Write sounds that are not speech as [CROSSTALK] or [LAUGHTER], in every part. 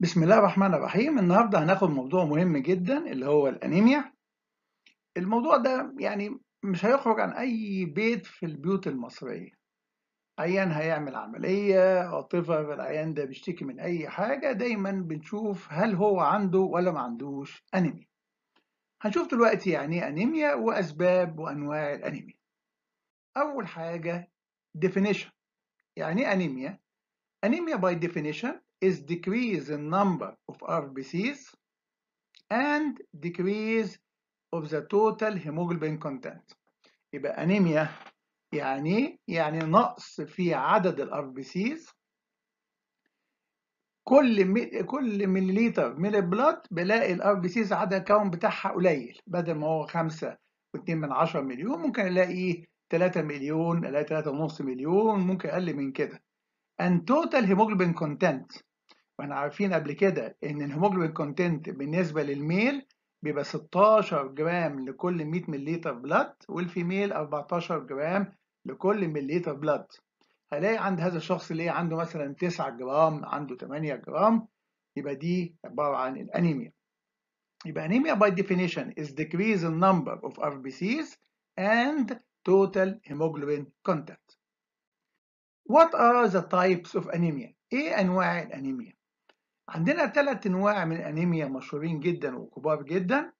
بسم الله الرحمن الرحيم النهارده هناخد موضوع مهم جدا اللي هو الانيميا الموضوع ده يعني مش هيخرج عن اي بيت في البيوت المصريه عيان هيعمل عمليه عاطفه العيان ده بيشتكي من اي حاجه دايما بنشوف هل هو عنده ولا ما عندوش انيميا هنشوف دلوقتي يعني ايه انيميا واسباب وانواع الانيميا اول حاجه definition يعني ايه انيميا انيميا باي definition is decrease in number of RBCs and decrease of the total hemoglobin content يبقى أنيميا يعني يعني نقص في عدد ال RBCs كل مي... كل مليلتر من البلاد بلاقي ال RBCs عدد الكون بتاعها قليل بدل ما هو 5.2 من مليون ممكن الاقي 3 مليون الاقي 3.5 ونص مليون ممكن اقل من كده and total hemoglobin content واحنا عارفين قبل كده ان الهيموجلوبين كونتنت بالنسبه للميل بيبقى 16 جرام لكل 100 مللتر بلاد والفيميل 14 جرام لكل مللتر بلاد هلاقي عند هذا الشخص اللي عنده مثلا 9 جرام عنده 8 جرام يبقى دي عباره عن الانيميا يبقى انيميا by definition is decrease in number of RBCs and total hemoglobin content. What are the types of anemia؟ ايه انواع الانيميا؟ عندنا ثلاث انواع من انيميا مشهورين جدا وكبار جدا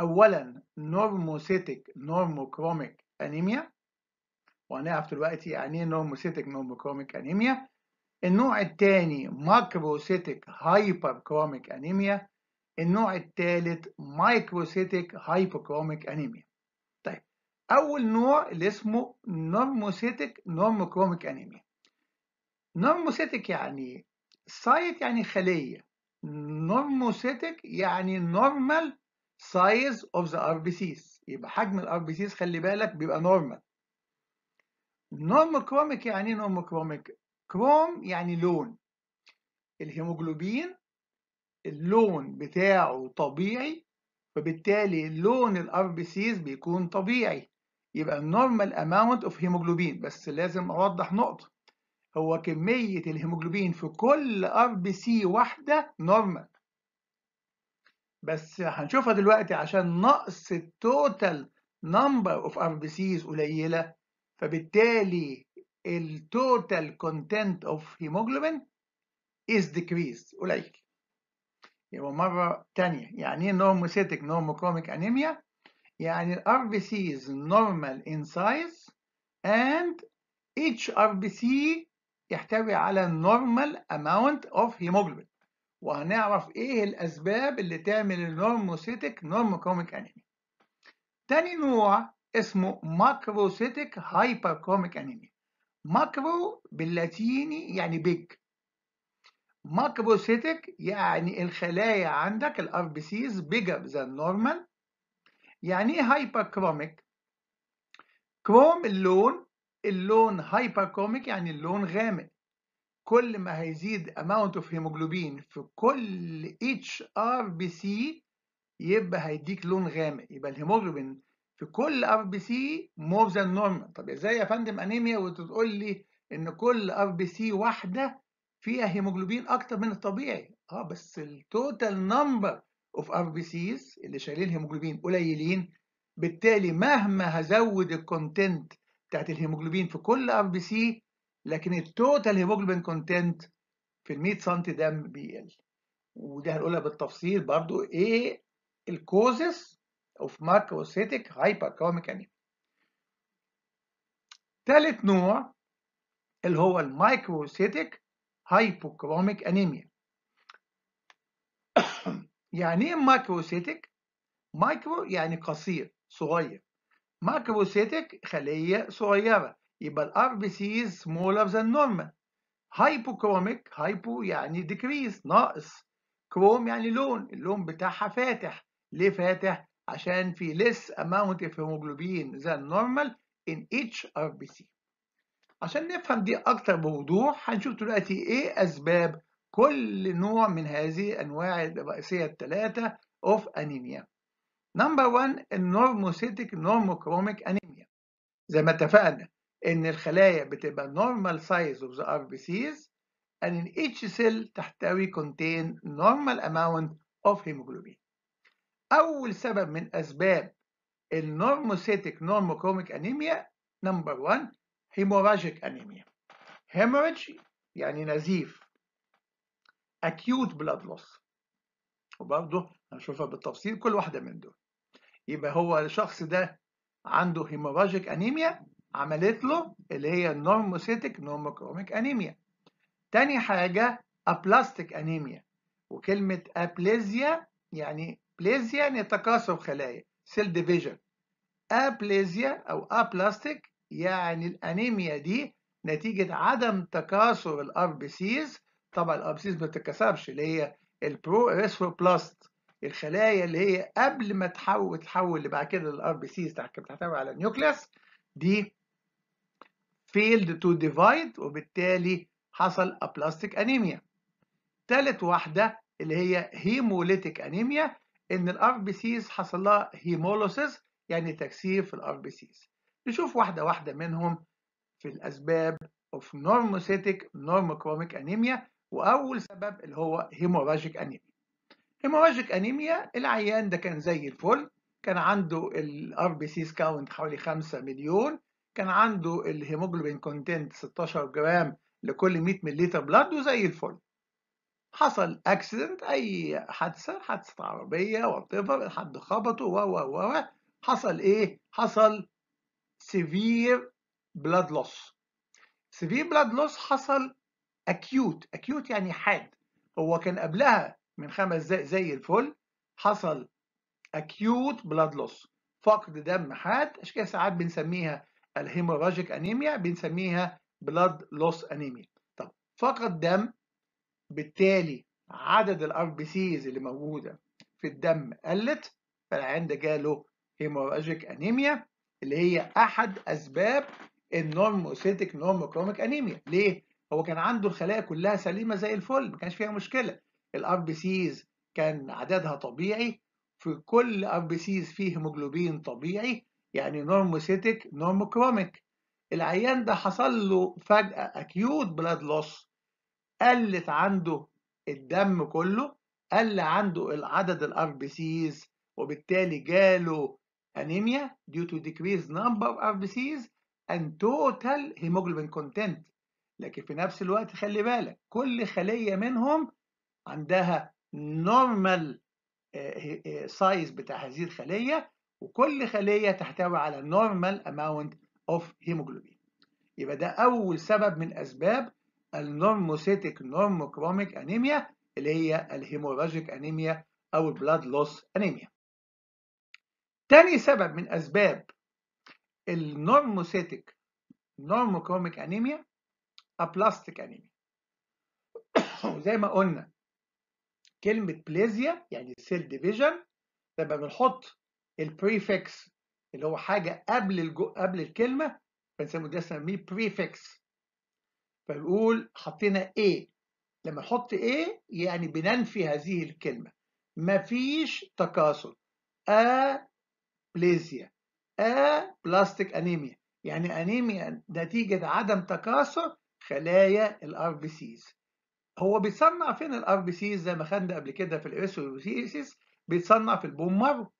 اولا نورموسيتك نورموكروميك انيميا وهنعرف دلوقتي يعني ايه نورموسيتك نورموكروميك انيميا النوع الثاني ماكروسيتك هايبركروميك انيميا النوع الثالث مايكروسيتك هايبوكروميك انيميا طيب اول نوع اللي اسمه نورموسيتك نورموكروميك انيميا نورموسيتك يعني سايت يعني خلية نورموسيتك يعني نورمال سايز اوف ذا ار بي سيز يبقى حجم الار بي سيز خلي بالك بيبقى نورمال نورموكروميك يعني ايه نورموكروميك كروم يعني لون الهيموجلوبين اللون بتاعه طبيعي فبالتالي لون الار بي سيز بيكون طبيعي يبقى النورمال اماونت اوف هيموجلوبين بس لازم اوضح نقطه هو كمية الهيموجلوبين في كل ار بي سي واحدة نورمال بس هنشوفها دلوقتي عشان نقص التوتال نمبر اوف ار بي سيز قليلة فبالتالي التوتال كونتنت اوف هيموجلوبين is decreased قليل يبقى مرة تانية يعني ايه نورموسيتك نورموكروميك انيميا؟ يعني ال RBC is normal in size and each RBC يحتوي على normal amount of hemoglobin وهنعرف ايه الاسباب اللي تعمل النورموسيتك نورموكوميك انيميا تاني نوع اسمه ماكروسيتك هايبركروميك انيميا ماكرو باللاتيني يعني بيج ماكروسيتك يعني الخلايا عندك الار بي سيز بيجر ذان نورمال يعني ايه هايبركروميك كروم اللون اللون هايبر كوميك يعني اللون غامق كل ما هيزيد amount of hemoglobin في كل HRBC يبقى هيديك لون غامق يبقى الهيموجلوبين في كل ار بي سي مور ذان نورمال طب ازاي يا فندم انيميا وتقول لي ان كل ار بي سي واحده فيها هيموجلوبين اكتر من الطبيعي اه بس التوتال نمبر اوف ار بي سيز اللي شايلين هيموجلوبين قليلين بالتالي مهما هزود الكونتنت بتاعت الهيموجلوبين في كل ام بي سي لكن التوتال هيموجلوبين كونتنت في ال 100 سم دم بيقل ودي هنقولها بالتفصيل برضو ايه الكوزس اوف ماكروسيتك هايبركروميك انيميا ثالث نوع اللي هو المايكروسيتك هايبوكروميك انيميا يعني ايه مايكروسيتك مايكرو يعني قصير صغير ماكروسيتك خلية صغيرة يبقى الار بي سي سمولر ذان نورمال هايبوكروميك هايبو يعني ديكريس ناقص كروم يعني لون اللون بتاعها فاتح ليه فاتح عشان في less amount of hemoglobin than normal in each RBC عشان نفهم دي أكتر بوضوح هنشوف دلوقتي إيه أسباب كل نوع من هذه أنواع الرئيسية الثلاثة of anemia نمبر 1 النورموسيتك نورموكروميك انيميا زي ما اتفقنا ان الخلايا بتبقى نورمال normal size of the RBCs and ان اتش سيل تحتوي كونتين نورمال اماونت اوف هيموجلوبين اول سبب من اسباب النورموسيتك نورموكروميك انيميا نمبر 1 هيموراجيك انيميا هيموراج يعني نزيف acute blood loss وبرضه هنشوفها بالتفصيل كل واحده من دول يبقى هو الشخص ده عنده هيموراجيك انيميا عملت له اللي هي النورموسيتك نورموكروميك انيميا تاني حاجة ابلاستيك انيميا وكلمة ابليزيا يعني بليزيا يعني تكاثر خلايا سيل ديفيجن ابليزيا او ابلاستيك يعني الانيميا دي نتيجة عدم تكاثر الار بي سيز طبعا الار بي سيز ما بتتكسرش اللي هي البرو اريثروبلاست الخلايا اللي هي قبل ما تحول تحول اللي بعد كده للار بي سيز بتحتوي على النيوكليس دي فيلد تو ديفايد وبالتالي حصل ابلاستيك انيميا ثالث واحده اللي هي هيموليتيك انيميا ان الار بي سيز حصل لها هيمولوسيس يعني تكسير في الار بي سيز نشوف واحده واحده منهم في الاسباب اوف نورموسيتيك نورموكروميك انيميا واول سبب اللي هو هيموراجيك انيميا هيموراجيك انيميا العيان ده كان زي الفل كان عنده الار بي سيز كاونت حوالي 5 مليون كان عنده الهيموجلوبين كونتنت 16 جرام لكل 100 مللتر بلاد وزي الفل حصل اكسيدنت اي حادثه حادثه عربيه وات ايفر حد خبطه و و و حصل ايه حصل سيفير بلاد لوس سيفير بلاد لوس حصل اكيوت اكيوت يعني حاد هو كان قبلها من خمس دقايق زي الفل حصل اكيوت بلاد لوس فقد دم حاد عشان كده ساعات بنسميها الهيموراجيك انيميا بنسميها بلاد لوس انيميا طب فقد دم بالتالي عدد الار بي سيز اللي موجوده في الدم قلت فالعيان ده جاله هيموراجيك انيميا اللي هي احد اسباب النورموسيتك نورموكروميك انيميا ليه هو كان عنده الخلايا كلها سليمه زي الفل ما كانش فيها مشكله الار بي سيز كان عددها طبيعي في كل ار بي سيز فيه هيموجلوبين طبيعي يعني نورموسيتك نورموكروميك العيان ده حصل له فجأة أكيوت بلاد لوس قلت عنده الدم كله قل عنده العدد الار بي سيز وبالتالي جاله انيميا due to decreased number of RBCs and total hemoglobin content لكن في نفس الوقت خلي بالك كل خلية منهم عندها نورمال آه، سايز آه، بتاع هذه الخلية وكل خلية تحتوي على نورمال اماونت اوف هيموجلوبين يبقى ده أول سبب من أسباب النورموسيتك نورموكروميك أنيميا اللي هي الهيموراجيك أنيميا أو البلاد لوس أنيميا تاني سبب من أسباب النورموسيتك نورموكروميك أنيميا أبلاستيك أنيميا زي ما قلنا كلمة بليزيا يعني سيل ديفيجن لما بنحط البريفكس اللي هو حاجة قبل الجو قبل الكلمة بنسميه ده نسميه بريفكس فبنقول حطينا A لما نحط A يعني بننفي هذه الكلمة مفيش تكاثر A بلاستيك أنيميا يعني أنيميا نتيجة عدم تكاثر خلايا الار بي سيز هو بيتصنع فين الار بي سي زي ما خدنا قبل كده في الاس بيتصنع في البون مارو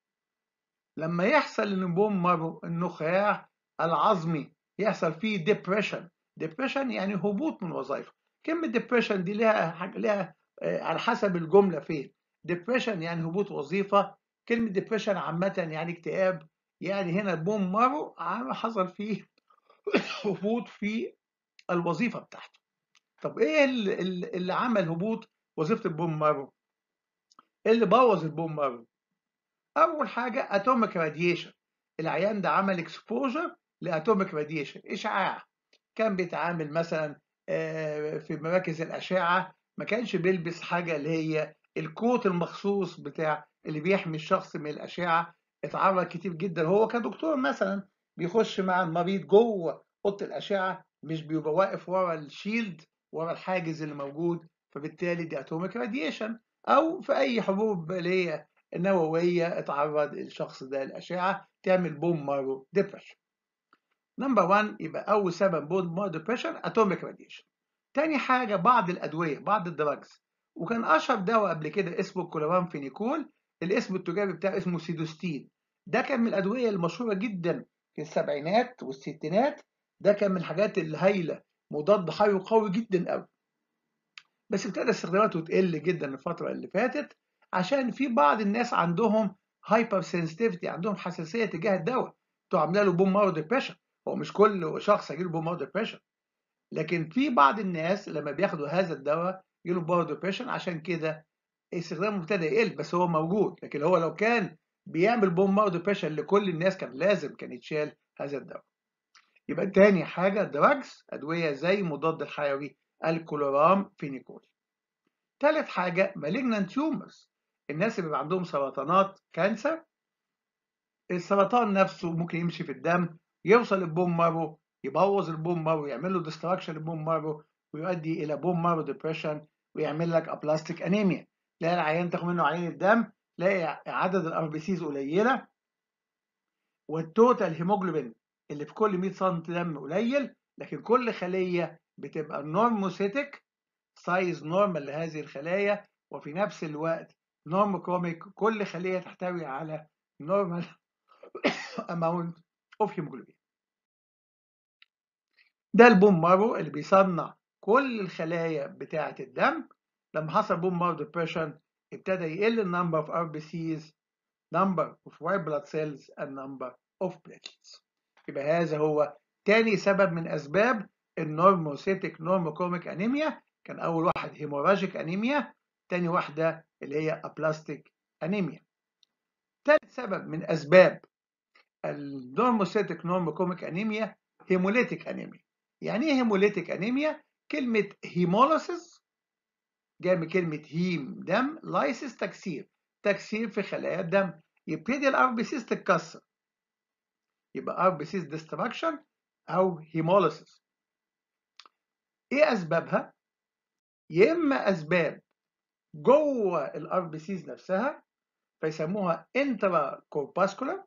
لما يحصل البوم مارو النخاع العظمي يحصل فيه ديبريشن ديبريشن يعني هبوط من وظائفه كلمه ديبريشن دي حاجه ليها آه، على حسب الجمله فين ديبريشن يعني هبوط وظيفه كلمه ديبريشن عامه يعني اكتئاب يعني هنا البون مارو حصل فيه [COUGHS] هبوط في الوظيفه بتاعته طب ايه اللي عمل هبوط وظيفه البوم مارو ايه اللي بوظ البوم مارو اول حاجه اتوميك راديشن العيان ده عمل اكسبوجر لاتوميك راديشن اشعاع كان بيتعامل مثلا آه، في مراكز الاشعه ما كانش بيلبس حاجه اللي هي الكوت المخصوص بتاع اللي بيحمي الشخص من الاشعه اتعرض كتير جدا هو كدكتور مثلا بيخش مع المريض جوه اوضه الاشعه مش بيبقى واقف ورا الشيلد ورا الحاجز اللي موجود فبالتالي دي اتوميك راديشن او في اي حبوب باليه نوويه اتعرض الشخص ده للاشعه تعمل بون مارو ديبريشن نمبر 1 يبقى اول سبب بون مارو ديبريشن اتوميك راديشن تاني حاجه بعض الادويه بعض الدراجز وكان اشهر دواء قبل كده اسمه فينيكول الاسم التجاري بتاعه اسمه سيدوستين ده كان من الادويه المشهوره جدا في السبعينات والستينات ده كان من الحاجات الهايله مضاد حيوي قوي جدا قوي بس ابتدى استخداماته تقل جدا الفترة اللي فاتت عشان في بعض الناس عندهم هايبر سنسيتيفيتي عندهم حساسية تجاه الدواء انتوا عامله له بوم مارو ديبريشن هو مش كل شخص هيجي له بوم مارو ديبريشن لكن في بعض الناس لما بياخدوا هذا الدواء يجيله بوم ديبريشن عشان كده استخدامه ابتدى يقل بس هو موجود لكن هو لو كان بيعمل بوم مارو ديبريشن لكل الناس كان لازم كان يتشال هذا الدواء يبقى تاني حاجة دراجز أدوية زي مضاد الحيوي الكلورام فينيكول تالت حاجة مالجنان تيومرز الناس اللي بيبقى عندهم سرطانات كانسر السرطان نفسه ممكن يمشي في الدم يوصل البوم مارو يبوظ البوم مارو يعمل له ديستراكشن البوم مارو ويؤدي الى بوم مارو ديبريشن ويعمل لك ابلاستيك انيميا لا العيان تاخد منه عين الدم تلاقي عدد الار بي سيز قليله والتوتال هيموجلوبين اللي في كل 100 سم دم قليل لكن كل خلية بتبقى نورموسيتك سايز نورمال لهذه الخلايا وفي نفس الوقت نورم كوميك كل خلية تحتوي على نورمال اماونت اوف هيموجلوبين ده البوم مارو اللي بيصنع كل الخلايا بتاعة الدم لما حصل بوم مارو ديبريشن ابتدى يقل النمبر اوف ار بي سيز نمبر اوف وايت بلاد سيلز and number of platelets يبقى هذا هو تاني سبب من أسباب النورموسيتك نورموكوميك أنيميا كان أول واحد هيموراجيك أنيميا تاني واحدة اللي هي أبلاستيك أنيميا تالت سبب من أسباب النورموسيتك نورموكوميك أنيميا هيموليتيك أنيميا يعني إيه هيموليتيك أنيميا؟ كلمة هيمولوسيس جاية من كلمة هيم دم لايسيس تكسير تكسير في خلايا الدم يبتدي الار بي سيس تتكسر يبقى RBCs ديستراكشن او هيموليسيس ايه اسبابها يا اما اسباب جوه RBCs نفسها فيسموها انترا كورباسكولار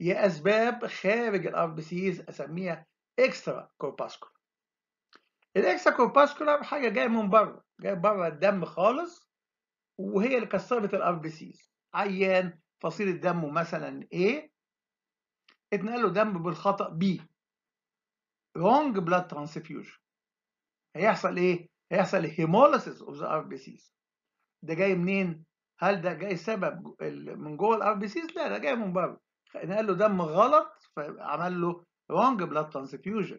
يا اسباب خارج RBCs اسميها اكسترا كورباسكولار الاكسترا كورباسكولار حاجه جايه من بره جايه بره الدم خالص وهي اللي كسرت RBCs. عيان فصيل الدم مثلا ايه اتنقل له دم بالخطأ بي رونج بلاد ترانسفيوجن هيحصل ايه؟ هيحصل اوف ذا ار بي سيز ده جاي منين؟ هل ده جاي سبب من جوه الار بي سيز؟ لا ده جاي من بره نقل له دم غلط فعمل له رونج بلاد ترانسفيوجن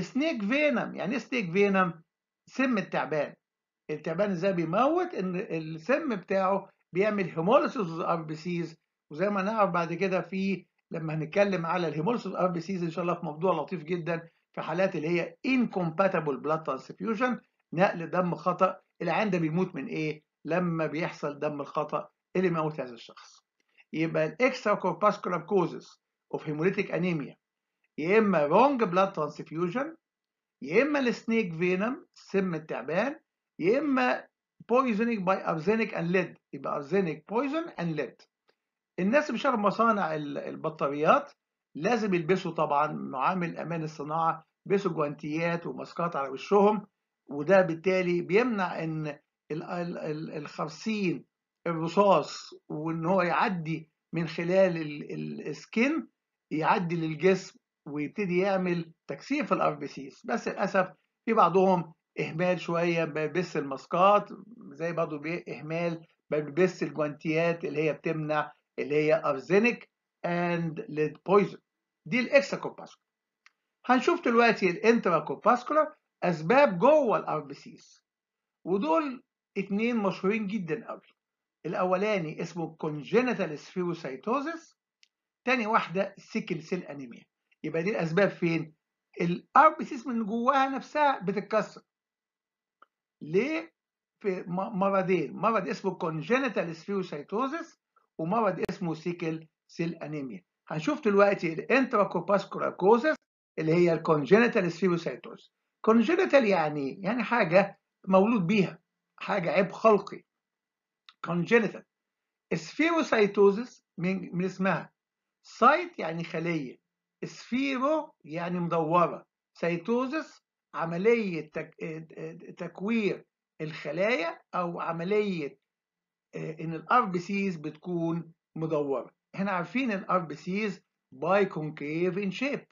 سنيك فينم يعني ايه سنيك فينم؟ سم التعبان التعبان ازاي بيموت؟ ان السم بتاعه بيعمل هيموليسيس اوف ار بي سيز وزي ما نعرف بعد كده في لما هنتكلم على الهيموليسيس ار بي سيز ان شاء الله في موضوع لطيف جدا في حالات اللي هي انكومباتبل بلاد ترانسفيوجن نقل دم خطا اللي ده بيموت من ايه؟ لما بيحصل دم الخطا اللي موت هذا الشخص. يبقى الاكسترا كورباسكولار كوزز اوف هيموليتيك انيميا يا اما رونج بلاد ترانسفيوجن يا اما السنيك فينم سم التعبان يا اما بويزنينج باي ارزينيك اند ليد يبقى ارزينيك بويزن اند ليد الناس اللي بيشتغلوا مصانع البطاريات لازم يلبسوا طبعا معامل امان الصناعه يلبسوا جوانتيات وماسكات على وشهم وده بالتالي بيمنع ان الخرسين الرصاص وان هو يعدي من خلال السكين يعدي للجسم ويبتدي يعمل تكثيف الار بي سيز بس للاسف في بعضهم اهمال شويه بيلبس الماسكات زي برضه اهمال بيلبس الجوانتيات اللي هي بتمنع اللي هي ارزينيك اند ليد بويزن دي الاكسترا كورباسكولار هنشوف دلوقتي الانترا كورباسكولار اسباب جوه الار بي سيز ودول اتنين مشهورين جدا قوي الاولاني اسمه كونجينيتال سفيروسايتوزس تاني واحده سيكل سيل انيميا يبقى دي الاسباب فين الار بي سيز من جواها نفسها بتتكسر ليه في مرضين مرض اسمه كونجينيتال سفيروسايتوزس ومرض اسمه سيكل سيل انيميا هنشوف دلوقتي الانتراكوباسكولار كوزز اللي هي الكونجنتال سفيروسايتوز كونجنتال يعني يعني حاجه مولود بيها حاجه عيب خلقي كونجنتال سفيروسايتوزس من, من اسمها سايت يعني خليه سفيرو يعني مدوره سيتوزس عمليه تك... تكوير الخلايا او عمليه آه، ان الار بي سيز بتكون مدوره احنا عارفين الار بي سيز باي كونكيف ان شيب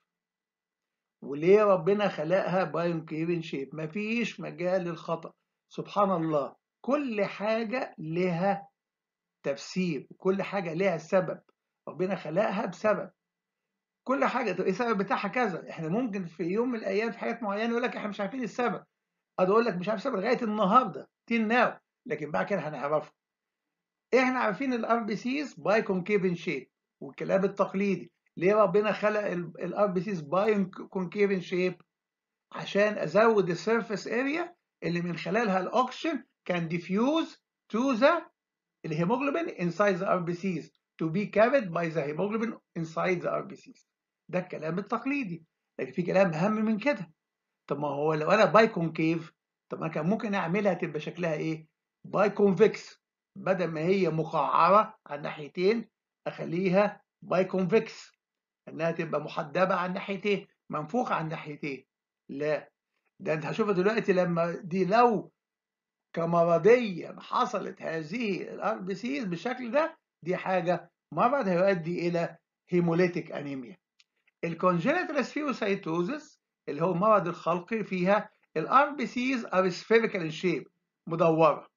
وليه ربنا خلقها باي كونكيف ان شيب مفيش مجال للخطا سبحان الله كل حاجه لها تفسير كل حاجه لها سبب ربنا خلقها بسبب كل حاجه طب إيه السبب بتاعها كذا احنا ممكن في يوم من الايام في حاجات معينه يقول لك احنا مش عارفين السبب اقعد اقول لك مش عارف السبب لغايه النهارده تين ناو لكن بعد كده هنعرفه احنا عارفين الار بي سيز باي كونكيف ان شيب والكلام التقليدي ليه ربنا خلق الار بي سيز باي كونكيف ان شيب عشان ازود السيرفيس اريا اللي من خلالها الاوكسجين كان ديفيوز تو ذا الهيموجلوبين انسايد سيز تو بي to باي ذا هيموجلوبين انسايد ذا ار بي سيز ده الكلام التقليدي لكن في كلام اهم من كده طب ما هو لو انا باي كونكيف طب ما كان ممكن اعملها تبقى شكلها ايه باي كونفكس بدل ما هي مقعرة على الناحيتين أخليها باي كونفكس إنها تبقى محدبة على الناحيتين منفوخة على الناحيتين لا ده أنت هشوفها دلوقتي لما دي لو كمرضيا حصلت هذه الار بي سيز بالشكل ده دي حاجة مرض هيؤدي إلى هيموليتيك أنيميا الكونجنتال سفيروسايتوزس اللي هو المرض الخلقي فيها الار بي سيز ار سفيريكال شيب مدوره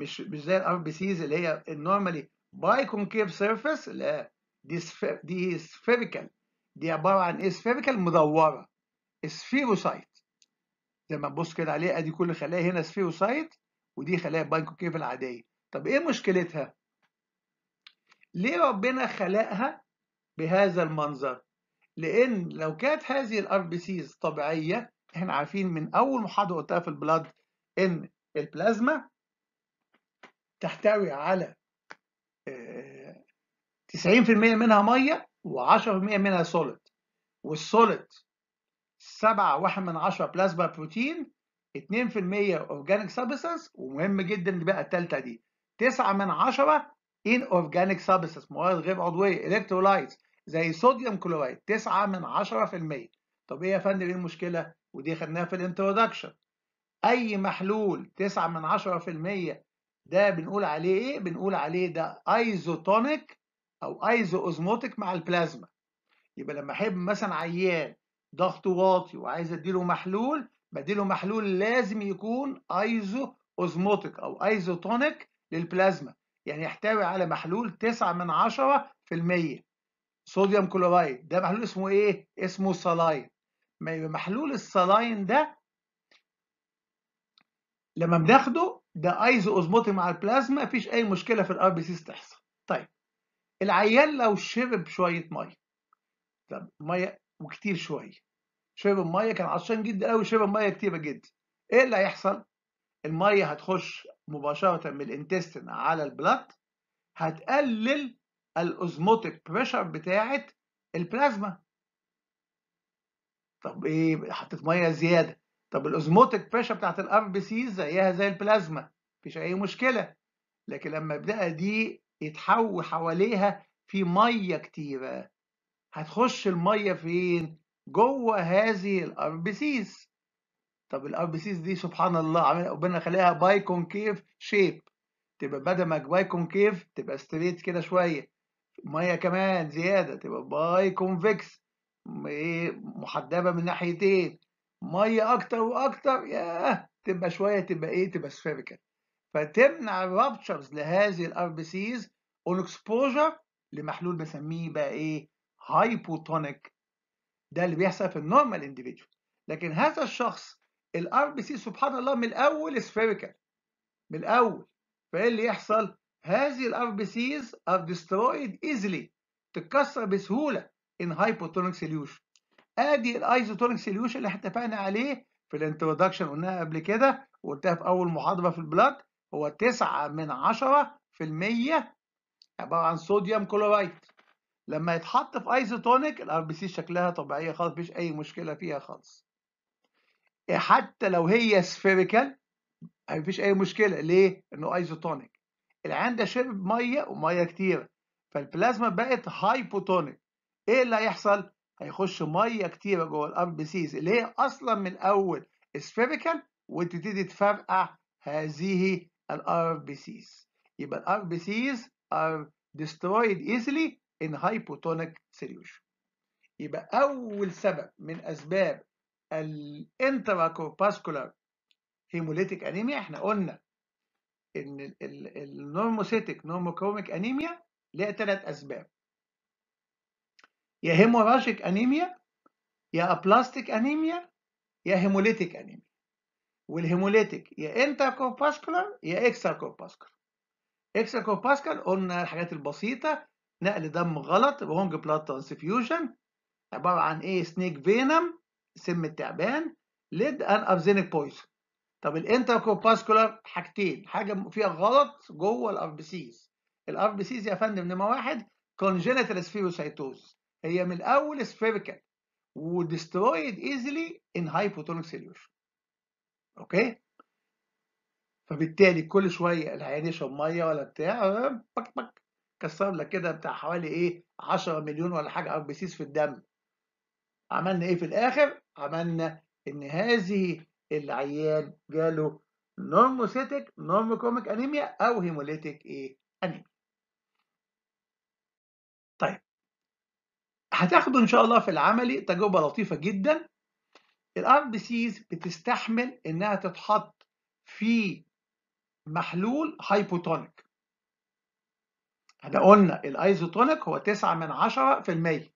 مش مش زي الار بي سيز اللي هي النورمالي باي كونكيف سيرفيس لا دي دي سفيريكال دي عباره عن ايه سفيريكال مدوره سفيروسايت زي ما تبص كده عليه ادي كل خلايا هنا سفيروسايت ودي خلايا باي كونكيف العاديه طب ايه مشكلتها ليه ربنا خلقها بهذا المنظر لان لو كانت هذه الار بي سيز طبيعيه احنا عارفين من اول محاضره قلتها في البلاد ان البلازما تحتوي على 90% آه، منها ميه و10% منها سوليد والسوليد 7.1 بلازما بروتين 2% اورجانيك سابستنس ومهم جدا بقى الثالثه دي 9 من 10 ان اورجانيك سابستنس مواد غير عضويه الكترولايتس زي صوديوم كلورايد 9 من 10% طب ايه يا فندم ايه المشكله ودي خدناها في الانترودكشن اي محلول 9 من 10% ده بنقول عليه ايه بنقول عليه ده ايزوتونيك او ايزو اوزموتيك مع البلازما يبقى لما احب مثلا عيان ضغطه واطي وعايز اديله محلول بديله محلول لازم يكون ايزو اوزموتيك او ايزوتونيك للبلازما يعني يحتوي على محلول 9 من 10 في المية صوديوم كلورايد ده محلول اسمه ايه اسمه صلاين محلول الصلاين ده لما بناخده ده ايزو اوزموتي مع البلازما مفيش اي مشكله في الار بي سيز تحصل طيب العيان لو شرب شويه ميه طب ميه وكتير شويه شرب الميه كان عطشان جدا قوي شرب الميه كتيره جدا ايه اللي هيحصل الميه هتخش مباشره من الانتستين على البلط هتقلل الاوزموتيك بريشر بتاعه البلازما طب ايه حطيت ميه زياده طب الاوزموتيك بريشر بتاعت الار بي سيز زيها زي البلازما مفيش أي مشكلة لكن لما البداية دي يتحول حواليها في مية كتيرة هتخش المية فين؟ جوه هذه الار بي سيز طب الار بي سيز دي سبحان الله ربنا خليها باي كونكيف شيب تبقى بدل ما باي كونكيف تبقى ستريت كده شويه ميه كمان زياده تبقى باي كونفكس محدبه من ناحيتين ميه اكتر واكتر يا تبقى شويه تبقى ايه تبقى سفيريكال فتمنع الرابتشرز لهذه الار بي سيز اون اكسبوجر لمحلول بسميه بقى ايه هايبوتونيك ده اللي بيحصل في النورمال انديفيدوال لكن هذا الشخص الار بي سي سبحان الله من الاول سفيريكال من الاول فايه اللي يحصل هذه الار بي سيز ار ديسترويد ايزلي تتكسر بسهوله ان هايبوتونيك سوليوشن ادي الايزوتونيك سوليوشن اللي اتفقنا عليه في الانترودكشن قلناها قبل كده وقلتها في اول محاضره في البلاد هو 9 من 10 في المية عباره عن صوديوم كلورايد لما يتحط في ايزوتونيك الار بي سي شكلها طبيعيه خالص مفيش اي مشكله فيها خالص إيه، حتى لو هي سفيريكال مفيش اي مشكله ليه انه ايزوتونيك العيان ده شرب ميه وميه كتيره فالبلازما بقت هايبوتونيك ايه اللي هيحصل هيخش ميه كتيره جوه الار سيز اللي هي اصلا من الاول سفيريكال وتبتدي تفرقع هذه الار سيز يبقى الار سيز ار destroyed easily in hypotonic solution يبقى اول سبب من اسباب الانتراكوباسكولار هيموليتيك انيميا احنا قلنا ان النورموسيتيك نورموكروميك انيميا ليها ثلاث اسباب يا هيموراجيك انيميا يا ابلاستيك انيميا يا هيموليتيك انيميا والهيموليتيك يا انتر يا اكسترا كورباسكولار قلنا الحاجات البسيطه نقل دم غلط رونج بلاد ترانسفيوجن عباره عن ايه سنيك فينم سم التعبان ليد ان ارزينيك بويزن طب الانتر حاجتين حاجه فيها غلط جوه الار بي سيز الار بي سيز يا فندم نمره واحد كونجنتال سفيروسايتوز هي من الاول سفيريكال وديسترويد ايزلي ان هايبوتونيك سوليوشن اوكي فبالتالي كل شويه العيان يشرب ميه ولا بتاع بك بك كسر لك كده بتاع حوالي ايه 10 مليون ولا حاجه ار بي في الدم عملنا ايه في الاخر عملنا ان هذه العيان جاله نورموسيتك نورموكوميك انيميا او هيموليتك ايه انيميا هتاخدوا ان شاء الله في العملي تجربه لطيفه جدا الار بي سيز بتستحمل انها تتحط في محلول هايبوتونيك احنا قلنا الايزوتونيك هو 9 من 10 في المية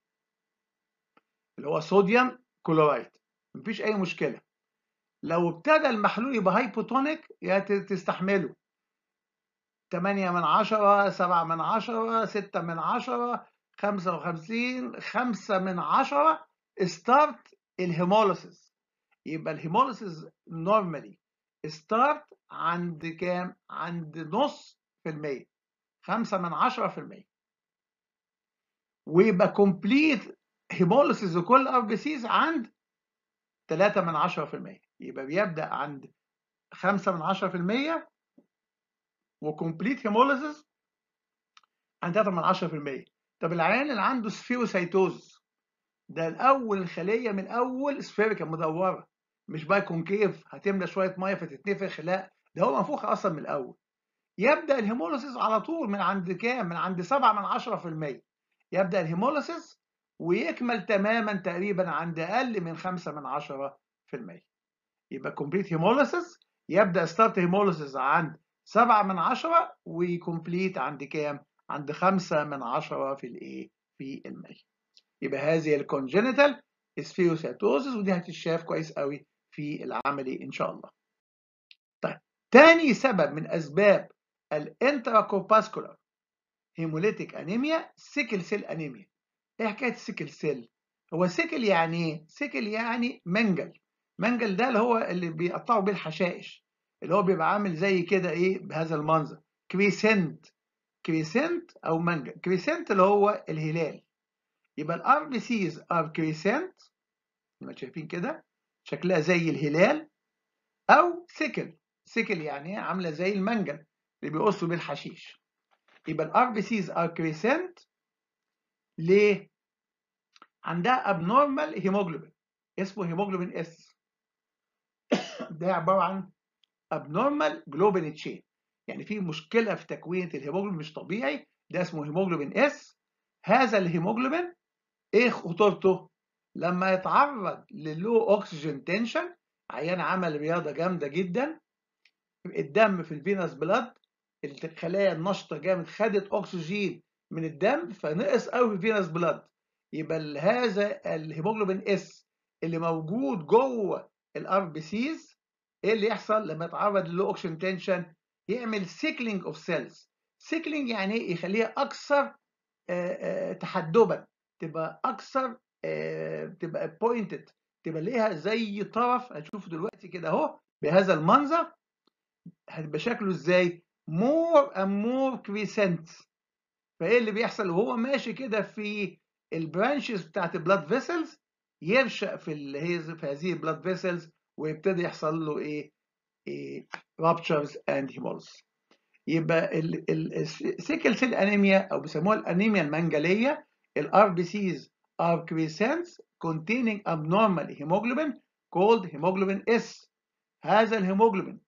اللي هو صوديوم كلورايد مفيش اي مشكله لو ابتدى المحلول يبقى هايبوتونيك يا تستحمله 8 من 10 7 من 10 6 من 10 55 5 من 10 ستارت الهيموليسيس يبقى الهيموليسيس نورمالي ستارت عند كام؟ عند نص في المية 5 من 10 في المية ويبقى كومبليت هيموليسيس وكل ار بي سيز عند 3 من 10 في المية يبقى بيبدأ عند 5 من 10 في المية وكومبليت هيموليسيس عند 3 من 10 في المية طب العيان اللي عنده سفيروسايتوز ده الاول الخليه من اول سفيريكال مدوره مش باي كونكيف هتملى شويه ميه فتتنفخ لا ده هو منفوخ اصلا من الاول يبدا الهيمولوسيس على طول من عند كام من عند 7 من 10% يبدا الهيمولوسيس ويكمل تماما تقريبا عند اقل من 5 من 10% يبقى كومبليت هيمولوسيس يبدا ستارت هيمولوسيس عند 7 من 10 ويكمبليت عند كام عند خمسة من عشرة في الايه في المية يبقى هذه الكونجنتال اسفيروسيتوزس ودي هتتشاف كويس قوي في العملي ان شاء الله طيب تاني سبب من اسباب الانتراكوباسكولار هيموليتيك انيميا سيكل سيل انيميا ايه حكايه السيكل سيل هو سيكل يعني ايه سيكل يعني منجل منجل ده اللي هو اللي بيقطعوا بيه الحشائش اللي هو بيبقى عامل زي كده ايه بهذا المنظر كريسنت كريسنت او مانجا كريسنت اللي هو الهلال يبقى الار بي سيز ار كريسنت ما شايفين كده شكلها زي الهلال او سيكل سيكل يعني عامله زي المنجل اللي بيقصوا بيه الحشيش يبقى الار بي سيز ار كريسنت ليه عندها abnormal هيموجلوبين اسمه هيموجلوبين اس [COUGHS] ده عباره عن abnormal globin chain يعني في مشكله في تكوين الهيموجلوبين مش طبيعي ده اسمه هيموجلوبين اس هذا الهيموجلوبين ايه خطورته لما يتعرض للو اوكسجين تنشن عيان عمل رياضه جامده جدا الدم في الفينس بلاد الخلايا النشطه جامد خدت اكسجين من الدم فنقص قوي في الفينس بلاد يبقى هذا الهيموجلوبين اس اللي موجود جوه الار بي سيز ايه اللي يحصل لما يتعرض للو اوكسجين تنشن يعمل سيكلينج اوف سيلز سيكلينج يعني ايه يخليها اكثر آه، آه، تحدبا تبقى اكثر آه، تبقى بوينتد تبقى ليها زي طرف هتشوفه دلوقتي كده اهو بهذا المنظر هتبقى شكله ازاي مور اند مور كريسنت فايه اللي بيحصل وهو ماشي كده في البرانشز بتاعت البلاد فيسلز يرشق في اللي هي في هذه البلاد فيسلز ويبتدي يحصل له ايه إيه، ruptures and هيمولز يبقى السيكل سيل انيميا او بيسموها الانيميا المنجليه الار بي سيز are quiescents containing abnormal hemoglobin called hemoglobin S. هذا الهيموجلوبين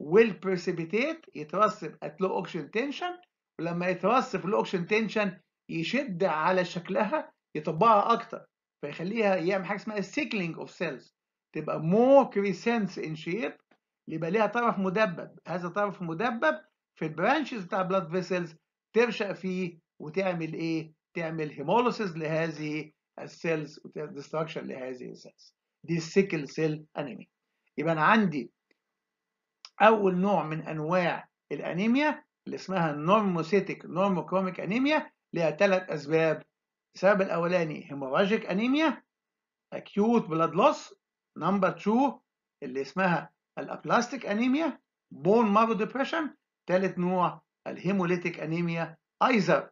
will precipitate يترسب at low oxygen tension ولما يترسب في اوكسجين تنشن يشد على شكلها يطبقها اكتر فيخليها يعمل حاجه اسمها سيكلينج اوف سيلز تبقى more quiescent in shape يبقى ليها طرف مدبب هذا طرف مدبب في البرانشز بتاع بلاد فيسلز ترشق فيه وتعمل ايه تعمل هيمولوسيس لهذه السيلز وديستراكشن لهذه السيلز دي السيكل سيل انيميا يبقى انا عندي اول نوع من انواع الانيميا اللي اسمها النورموسيتك نورموكروميك انيميا ليها ثلاث اسباب السبب الاولاني هيموراجيك انيميا اكيوت بلاد لوس نمبر 2 اللي اسمها الابلاستيك انيميا بون مارو ديبريشن ثالث نوع الهيموليتيك انيميا ايزر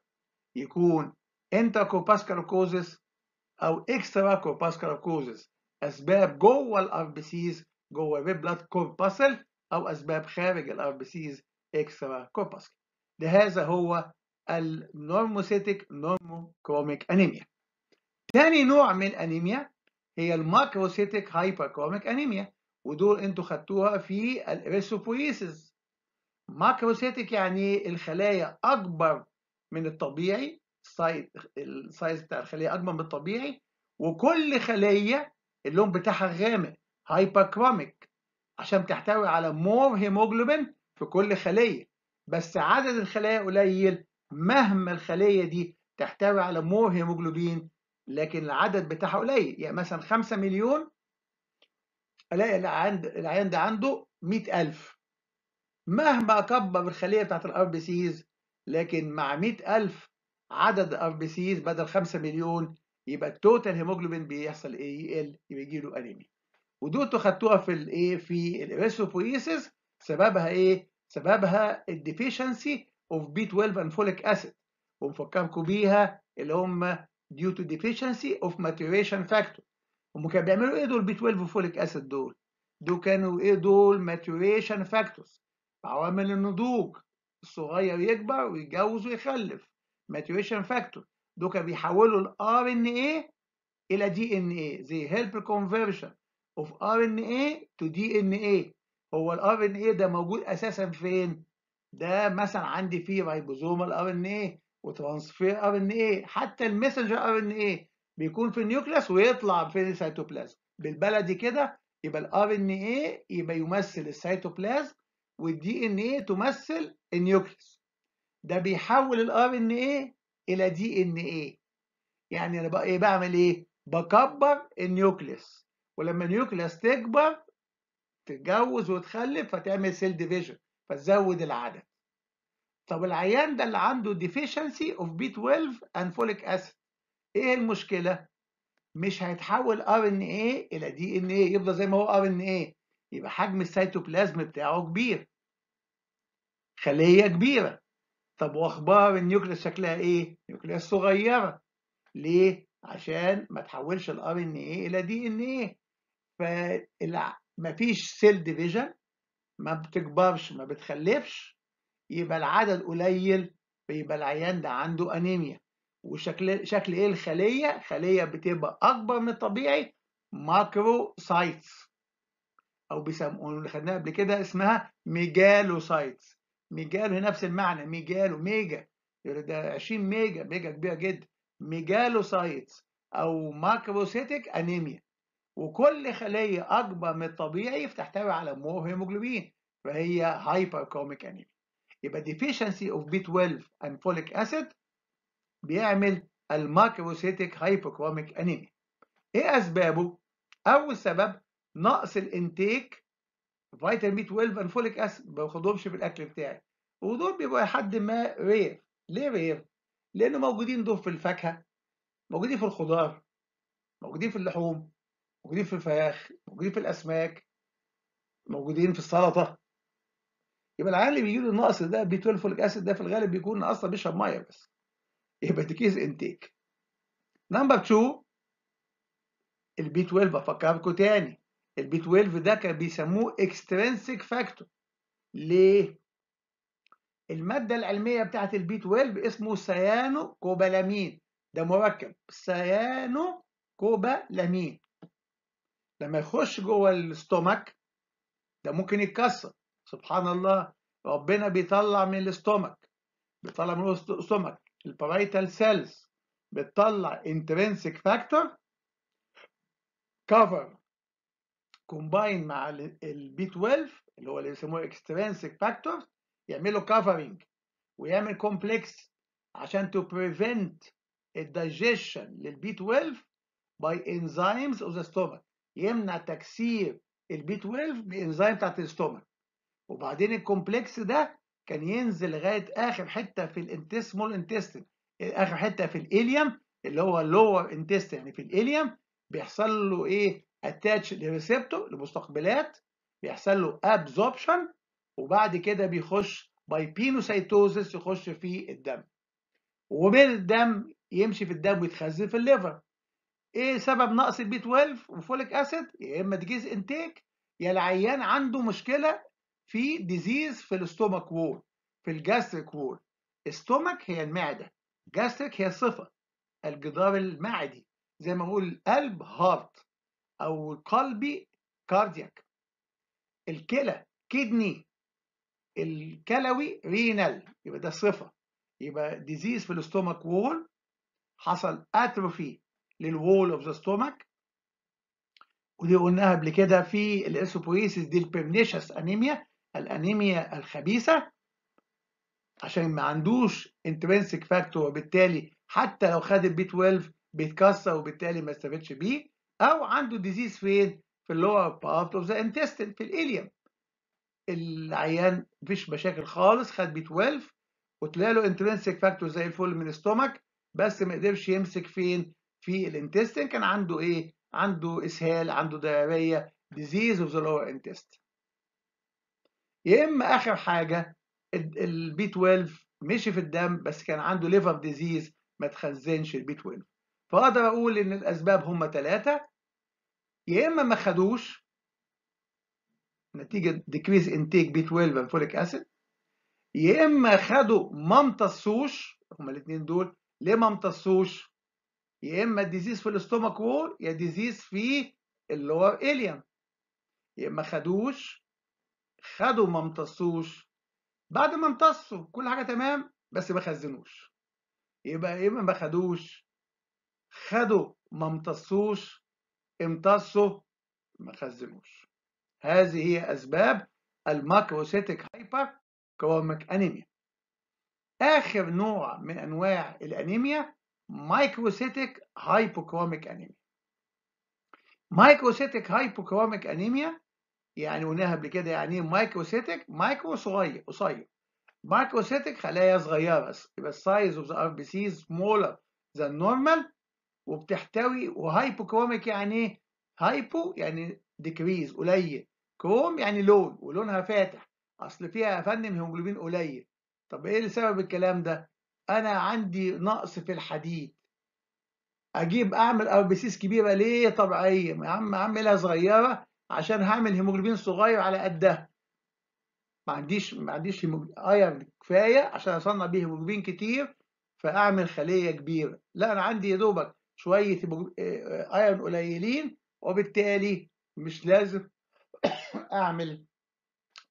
يكون انتر كوزس او اكسترا كوزس اسباب جوه الار بي سيز جوه الريد بلاد كوربسل او اسباب خارج الار بي سيز اكسترا كورباسكولار لهذا هو النورموسيتيك نورموكروميك انيميا تاني نوع من الانيميا هي الماكروسيتيك هايبركروميك انيميا ودول انتوا خدتوها في الاريثروبويسيس ماكروسيتك يعني الخلايا اكبر من الطبيعي السايز بتاع الخليه اكبر من الطبيعي وكل خليه اللون بتاعها غامق هايبركروميك عشان تحتوي على مور هيموجلوبين في كل خليه بس عدد الخلايا قليل مهما الخليه دي تحتوي على مور هيموجلوبين لكن العدد بتاعها قليل يعني مثلا 5 مليون الاقي العيان العيان ده عنده 100000 مهما اكبر الخليه بتاعت الار بي سيز لكن مع 100000 عدد ار بي سيز بدل 5 مليون يبقى التوتال هيموجلوبين بيحصل ايه يقل e يبقى يجي له انيميا ودول انتوا خدتوها في الايه في الاريثروبويسيس سببها ايه؟ سببها الديفيشنسي اوف بي 12 اند فوليك اسيد ومفكركم بيها اللي هم ديو تو ديفيشنسي اوف ماتيوريشن فاكتور هم كانوا بيعملوا ايه دول بي 12 فوليك اسيد دول دول كانوا ايه دول ماتوريشن فاكتورز عوامل النضوج الصغير يكبر ويتجوز ويخلف ماتوريشن فاكتور دول كانوا بيحولوا الار ان ايه الى دي ان ايه زي هيلب كونفرشن اوف ار ان ايه تو دي ان ايه هو الار ان ايه ده موجود اساسا فين ده مثلا عندي فيه رايبوزوم الار ان ايه وترانسفير ار ان ايه حتى المسنجر ار ان ايه بيكون في النيوكليس ويطلع في السيتوبلازم بالبلدي كده يبقى الار ان اي يبقى يمثل السيتوبلازم والدي ان اي تمثل النيوكليس ده بيحول الار ان اي الى دي ان اي يعني انا بقى ايه بعمل ايه بكبر النيوكليس ولما النيوكليس تكبر تتجوز وتخلف فتعمل سيل ديفيجن فتزود العدد طب العيان ده اللي عنده ديفيشنسي اوف بي 12 اند فوليك اسيد ايه المشكله مش هيتحول ار ان ايه الى دي ان ايه يفضل زي ما هو ار ان ايه يبقى حجم السيتوبلازم بتاعه كبير خليه كبيره طب واخبار النيوكليس شكلها ايه نيوكليس صغيره ليه عشان ما تحولش الار ان ايه الى دي ان ايه فمفيش سيل ديفيجن ما بتكبرش ما بتخلفش يبقى العدد قليل فيبقى العيان ده عنده انيميا وشكل شكل ايه الخليه خليه بتبقى اكبر من الطبيعي ماكروسايتس او بيسموه اللي خدناها قبل كده اسمها ميجالوسايتس ميجالو نفس المعنى ميجالو ميجا ده 20 ميجا ميجا كبيره جدا ميجالوسايتس او ماكروسيتيك انيميا وكل خليه اكبر من الطبيعي بتحتوي على مور هيموجلوبين فهي هايبر كوميك انيميا يبقى ديفيشنسي اوف بي 12 اند فوليك اسيد بيعمل الماكروسيتيك هايبوكروميك انيميا ايه اسبابه اول سبب نقص الانتيك فيتامين بي 12 انفوليك اسيد ما باخدهمش في الاكل بتاعي ودول بيبقوا لحد ما رير ليه رير لانه موجودين دول في الفاكهه موجودين في الخضار موجودين في اللحوم موجودين في الفراخ موجودين في الاسماك موجودين في السلطه يبقى العيال اللي بيجي له النقص ده بي 12 فوليك اسيد ده في الغالب بيكون اصلا بيشرب ميه بس هيباتيكيز انتيك نمبر 2 البي 12 بفكركم تاني البي 12 ده كان بيسموه اكسترنسيك فاكتور ليه الماده العلميه بتاعت البي 12 اسمه سيانو كوبالامين ده مركب سيانو كوبالامين لما يخش جوه الاستومك ده ممكن يتكسر سبحان الله ربنا بيطلع من الاستومك بيطلع من الاستومك البرايتال سيلز بتطلع انترنسك فاكتور كفر كومباين مع البي 12 اللي هو اللي بيسموه اكسترنسك فاكتور يعملوا كفرنج ويعمل كومبلكس عشان تو بريفنت الدايجيشن للبي 12 باي انزيمز اوف ذا ستومك يمنع تكسير البي 12 بانزيم بتاعت الستومك وبعدين الكومبلكس ده كان ينزل لغايه اخر حته في الانتسمول انتستين اخر حته في الاليم اللي هو اللور انتستين يعني في الاليم بيحصل له ايه اتاتش لريسبتور لمستقبلات بيحصل له ابزوربشن وبعد كده بيخش باي بينوسايتوزس يخش في الدم ومن الدم يمشي في الدم ويتخزن في الليفر ايه سبب نقص البي 12 وفوليك اسيد يا اما ديجيز انتيك يا العيان عنده مشكله في ديزيز في الاستومك وول في الجاستريك وول استومك هي المعده جاستريك هي صفه الجدار المعدي زي ما اقول القلب هارت او قلبي كاردياك الكلى كدني الكلوي رينال يبقى ده صفه يبقى ديزيز في الاستومك وول حصل اتروفي للوول اوف ذا ستومك ودي قلناها قبل كده في الاسوبويسيس دي البرنيشس انيميا الأنيميا الخبيثة عشان ما عندوش انترنسك فاكتور وبالتالي حتى لو خد البي 12 بيتكسر وبالتالي ما استفادش بيه أو عنده ديزيز فين؟ في اللور بارت اوف ذا انتستين في الإليم العيان مفيش مشاكل خالص خد بي 12 وطلع له انترنسك فاكتور زي الفول من الاستومك بس ما قدرش يمسك فين؟ في الانتستين كان عنده ايه؟ عنده اسهال عنده دياريه ديزيز اوف ذا لور انتستين يا اما اخر حاجه البي 12 مشي في الدم بس كان عنده ليفر ديزيز ما تخزنش البي 12 فاقدر اقول ان الاسباب هم ثلاثه يا اما ما خدوش نتيجه ديكريز انتيك بي 12 اند فوليك اسيد يا اما خدوا ما امتصوش هما الاثنين دول ليه ما امتصوش يا اما ديزيز في الاستومك وول يا ديزيز في اللور اليم يا اما خدوش خدوا ما امتصوش بعد ما امتصوا كل حاجه تمام بس ما خزنوش يبقى ايه ما خدوش خدوا ما امتصوش امتصوا ما خزنوش هذه هي اسباب الماكروسيتيك هايبر كروميك انيميا اخر نوع من انواع الانيميا مايكروسيتيك هايبوكروميك انيميا مايكروسيتيك هايبوكروميك انيميا يعني قلناها قبل كده يعني ايه مايكروسيتك مايكرو صغير قصير مايكروسيتك خلايا صغيره بس يبقى السايز اوف ذا ار بي سي سمولر ذان نورمال وبتحتوي وهايبوكروميك يعني ايه هايبو يعني ديكريز قليل كروم يعني لون ولونها فاتح اصل فيها يا فندم هيموجلوبين قليل طب ايه اللي سبب الكلام ده انا عندي نقص في الحديد اجيب اعمل ار بي سيز كبيره ليه طبيعيه يا عم اعملها صغيره عشان هعمل هيموجلوبين صغير على قدها ما عنديش ما عنديش ايرن كفايه عشان اصنع بيه هيموجلوبين كتير فاعمل خليه كبيره لا انا عندي يا دوبك شويه آه، ايرن قليلين وبالتالي مش لازم [COUGHS] اعمل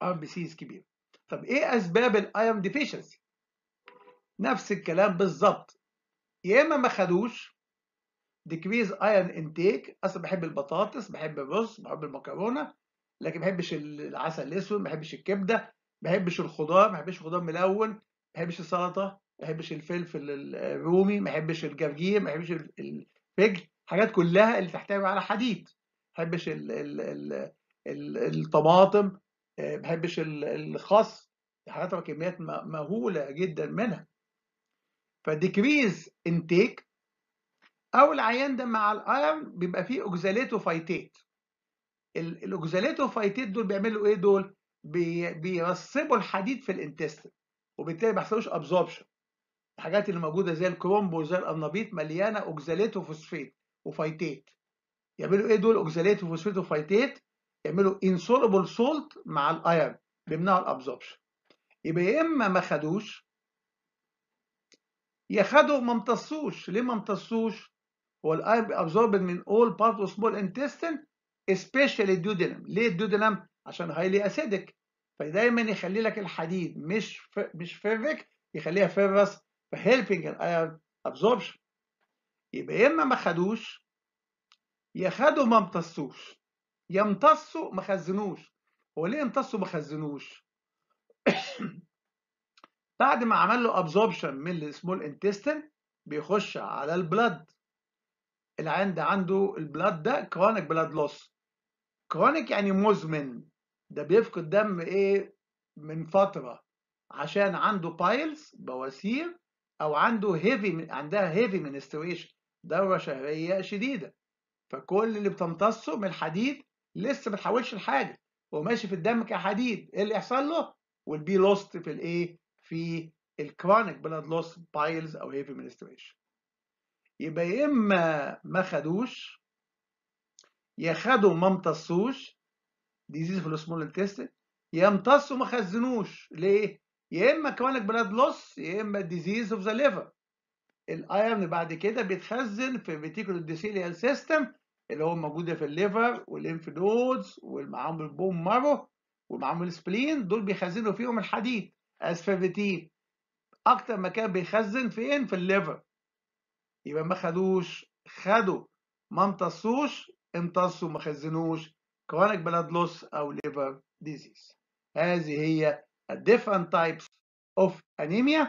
ار بي سيز كبيره طب ايه اسباب الايرن ديفيشنسي نفس الكلام بالظبط يا اما ما خدوش decrease iron intake اصلا بحب البطاطس بحب الرز بحب المكرونه لكن ما بحبش العسل الاسود ما بحبش الكبده ما بحبش الخضار ما بحبش الخضار ملون ما بحبش السلطه ما بحبش الفلفل الرومي ما بحبش الجرجير ما بحبش الفجل حاجات كلها اللي تحتوي على حديد ما بحبش الطماطم ما بحبش الخس حاجات كميات مهوله جدا منها فديكريز انتيك او العيان ده مع الايرن بيبقى فيه اوكزاليتوفايتات الاوكزاليتوفايتات دول بيعملوا ايه دول بيرسبوا الحديد في الانتستين وبالتالي ما بيحصلوش ابزوربشن الحاجات اللي موجوده زي الكرومب وزي الانابيط مليانه اوكزاليت وفوسفيت وفايتات يعملوا ايه دول اوكزاليت وفوسفيت وفايتات يعملوا انسولبل سولت مع الايرن بيمنعوا الابزوربشن يبقى يا اما ما خدوش يا خدوا ما امتصوش ليه ما امتصوش والاي absorbed من all parts of small intestine especially duodenum ليه الدودنم عشان هايلي اسيدك فدايما يخلي لك الحديد مش ف... مش فيرفك يخليها فيرفس فهيلبنج الاي ابزوربشن يبقى يا اما ما خدوش يا خدوا ما امتصوش يا امتصوا ما خزنوش هو ليه امتصوا ما خزنوش [COUGHS] بعد ما عمل له ابزوربشن من السمول انتستين بيخش على البلد العند عنده البلاد ده كرونيك بلاد لوس كرونيك يعني مزمن ده بيفقد دم ايه من فتره عشان عنده بايلز بواسير او عنده هيفي عندها هيفي منستريشن دوره شهريه شديده فكل اللي بتمتصه من الحديد لسه ما تحولش لحاجه هو ماشي في الدم كحديد ايه اللي يحصل له والبي لوست في الايه في الكرونيك بلاد لوس بايلز او هيفي منستريشن يبقى يا اما ما خدوش يا خدوا ما امتصوش ديزيز في السمول تيست يا امتصوا ما خزنوش ليه يا اما كرونيك بلاد لوس يا اما ديزيز اوف ذا ليفر الايرن بعد كده بيتخزن في فيتيكول ديسيليال سيستم اللي هو موجوده في الليفر والانف نودز والمعامل بوم مارو ومعاهم سبلين دول بيخزنوا فيهم الحديد اسفافيتين اكتر مكان بيخزن فين في الليفر يبقى ما خدوش خدوا ما امتصوش امتصوا ما خزنوش كرونيك بلاد لوس او ليفر ديزيز هذه هي different types of anemia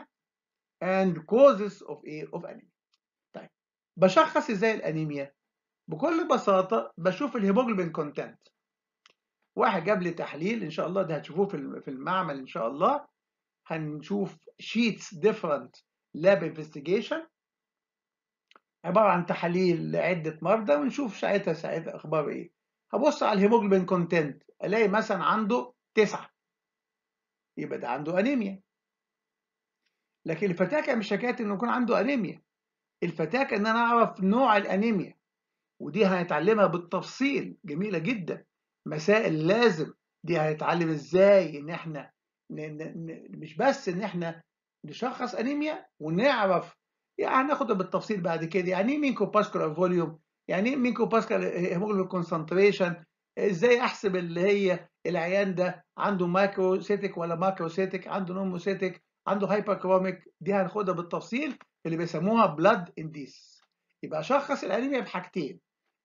and causes of a of anemia طيب بشخص ازاي الانيميا بكل بساطه بشوف الهيموجلوبين كونتنت واحد جاب لي تحليل ان شاء الله ده هتشوفوه في في المعمل ان شاء الله هنشوف شيتس ديفرنت لاب انفستيجيشن عبارة عن تحاليل لعدة مرضى ونشوف ساعتها ساعتها أخبار إيه هبص على الهيموجلوبين كونتنت ألاقي مثلا عنده تسعة يبقى ده عنده أنيميا لكن الفتاكة مش حكاية إنه يكون عنده أنيميا الفتاكة إن أنا أعرف نوع الأنيميا ودي هنتعلمها بالتفصيل جميلة جدا مسائل لازم دي هنتعلم إزاي إن إحنا ن... ن... مش بس إن إحنا نشخص أنيميا ونعرف يعني بالتفصيل بعد كده يعني ايه مينكو باسكال فوليوم يعني ايه مينكو باسكال هيموجلوبين كونسنتريشن ازاي احسب اللي هي العيان ده عنده ماكروسيتك ولا ماكروسيتك عنده نوموسيتك عنده هايبركروميك دي هناخدها بالتفصيل اللي بيسموها بلاد انديس يبقى اشخص الانيميا بحاجتين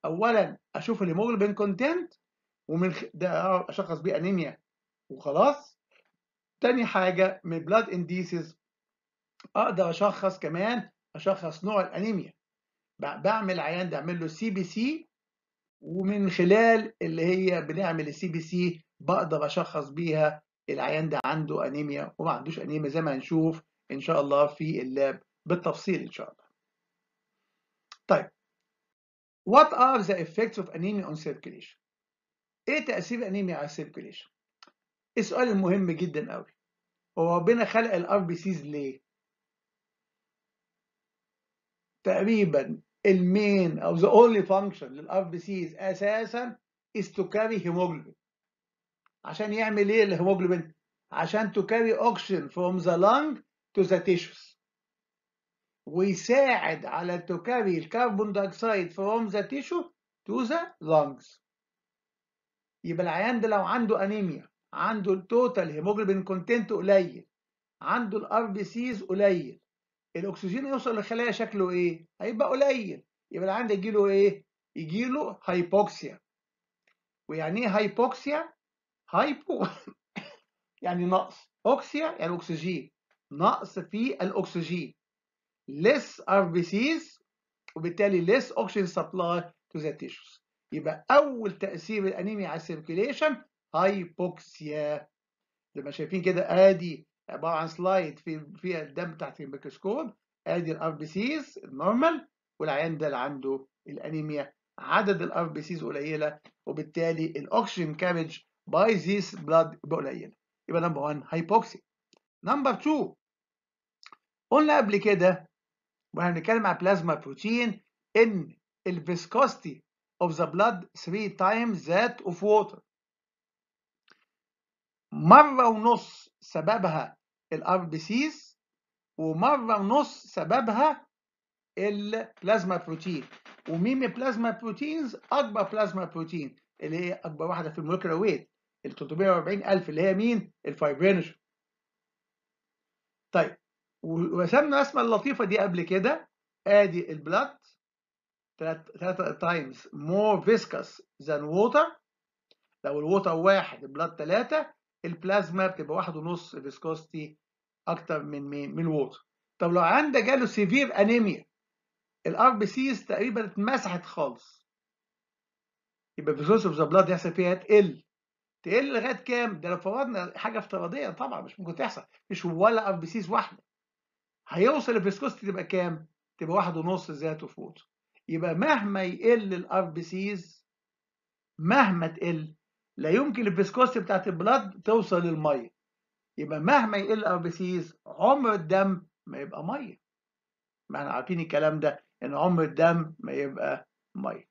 اولا اشوف الهيموجلوبين كونتنت ومن ده اشخص بيه انيميا وخلاص تاني حاجه من بلاد انديسز اقدر اشخص كمان اشخص نوع الانيميا بعمل عيان ده اعمل له سي بي سي ومن خلال اللي هي بنعمل السي بي سي بقدر اشخص بيها العيان ده عنده انيميا وما عندوش انيميا زي ما هنشوف ان شاء الله في اللاب بالتفصيل ان شاء الله طيب What are the effects of anemia on circulation? ايه تأثير الانيميا على السيركيليشن السؤال المهم جدا قوي هو ربنا خلق الار بي سيز ليه؟ تقريبا المين او the only function للار بي سيز اساسا is to carry hemoglobin عشان يعمل ايه الهيموجلوبين عشان to carry oxygen from the lung to the tissues ويساعد على to carry الكربون دايكسايد from the tissue to the lungs يبقى العيان ده لو عنده انيميا عنده التوتال هيموجلوبين كونتنت قليل عنده الار بي سيز قليل الاكسجين يوصل للخلايا شكله ايه هيبقى قليل يبقى يجي يجيله ايه يجيله هايبوكسيا ويعني ايه هايبوكسيا هايبو [LAUGHS] يعني نقص اوكسيا يعني اكسجين نقص في الاكسجين less RBCs وبالتالي less oxygen supply to the tissues يبقى اول تاثير الانيميا على السيركيليشن هايبوكسيا زي ما شايفين كده ادي عباره عن سلايد في فيها الدم تحت الميكروسكوب ادي الار بي سيز النورمال والعيان ده اللي عنده الانيميا عدد الار بي سيز قليله وبالتالي الاوكسجين كامج باي ذيس بلاد قليله يبقى نمبر 1 هايبوكسي نمبر 2 قلنا قبل كده واحنا بنتكلم على بلازما بروتين ان الفيسكوستي of the blood three times that of water مرة ونص سببها الار بي سيز ومره ونص سببها البلازما بروتين ومين بلازما بروتينز اكبر بلازما بروتين اللي هي اكبر واحده في المولكيوlar ويت ال 340000 اللي هي مين الفايبرينوجين طيب ورسمنا الرسمه اللطيفه دي قبل كده ادي البلاد 3 تايمز مور فيسكس ذان ووتر لو الووتر واحد البلاد ثلاثه البلازما بتبقى واحد ونص فيسكوستي اكتر من من الووتر طب لو عندك جاله سيفير انيميا الار بي سيز تقريبا اتمسحت خالص يبقى الفيسكوس اوف ذا بلاد يحصل فيها تقل تقل لغايه كام؟ ده لو فرضنا حاجه افتراضيه طبعا مش ممكن تحصل مش ولا ار بي سيز واحده هيوصل الفيسكوستي تبقى كام؟ تبقى واحد ونص ذات اوف ووتر يبقى مهما يقل الار بي سيز مهما تقل لا يمكن الفيسكوستي بتاعت البلاد توصل للميه يبقى مهما يقل ار بي سيز عمر الدم ما يبقى ميه ما احنا عارفين الكلام ده ان عمر الدم ما يبقى ميه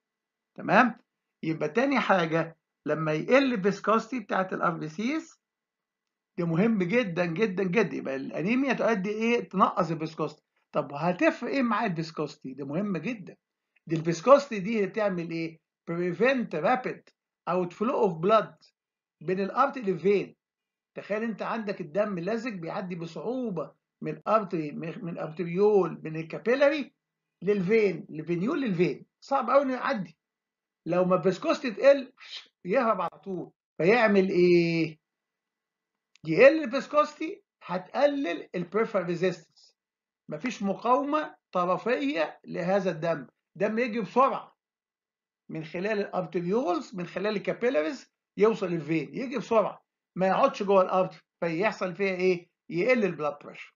تمام يبقى تاني حاجه لما يقل الفيسكوستي بتاعت الار بي سيز ده مهم جدا جدا جدا يبقى الانيميا تؤدي ايه تنقص الفيسكوستي طب هتفرق ايه مع الفيسكوستي ده مهم جدا دي الفيسكوستي دي بتعمل ايه بريفنت رابيد او فلو اوف بلاد بين الارتري فين تخيل انت عندك الدم لزج بيعدي بصعوبه من الارتري من الارتريول من الكابيلاري للفين لفينيول للفين صعب قوي انه يعدي لو ما الفيسكوستي تقل يهرب على طول فيعمل ايه؟ يقل الفيسكوستي هتقلل البريفر ريزيستنس مفيش مقاومه طرفيه لهذا الدم دم يجي بسرعه من خلال الارتريولز من خلال الكابيلاريز يوصل الفين يجي بسرعه ما يقعدش جوه الارتر فيحصل فيها ايه؟ يقل البلاد بريشر